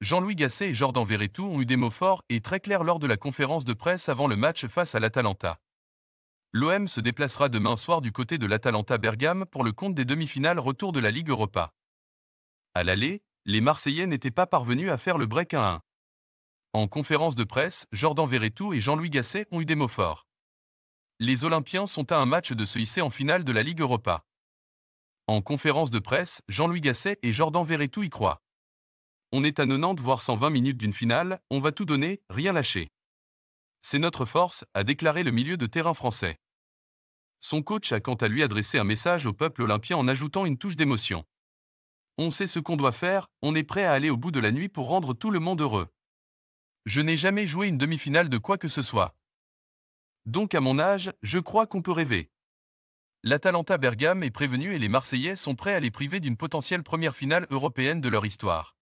Jean-Louis Gasset et Jordan Verretou ont eu des mots forts et très clairs lors de la conférence de presse avant le match face à l'Atalanta. L'OM se déplacera demain soir du côté de l'Atalanta Bergame pour le compte des demi-finales retour de la Ligue Europa. À l'aller, les Marseillais n'étaient pas parvenus à faire le break 1-1. En conférence de presse, Jordan Verretou et Jean-Louis Gasset ont eu des mots forts. Les Olympiens sont à un match de se hisser en finale de la Ligue Europa. En conférence de presse, Jean-Louis Gasset et Jordan Verretou y croient. On est à 90 voire 120 minutes d'une finale, on va tout donner, rien lâcher. C'est notre force, a déclaré le milieu de terrain français. Son coach a quant à lui adressé un message au peuple olympien en ajoutant une touche d'émotion. On sait ce qu'on doit faire, on est prêt à aller au bout de la nuit pour rendre tout le monde heureux. Je n'ai jamais joué une demi-finale de quoi que ce soit. Donc à mon âge, je crois qu'on peut rêver. L'Atalanta Bergame est prévenue et les Marseillais sont prêts à les priver d'une potentielle première finale européenne de leur histoire.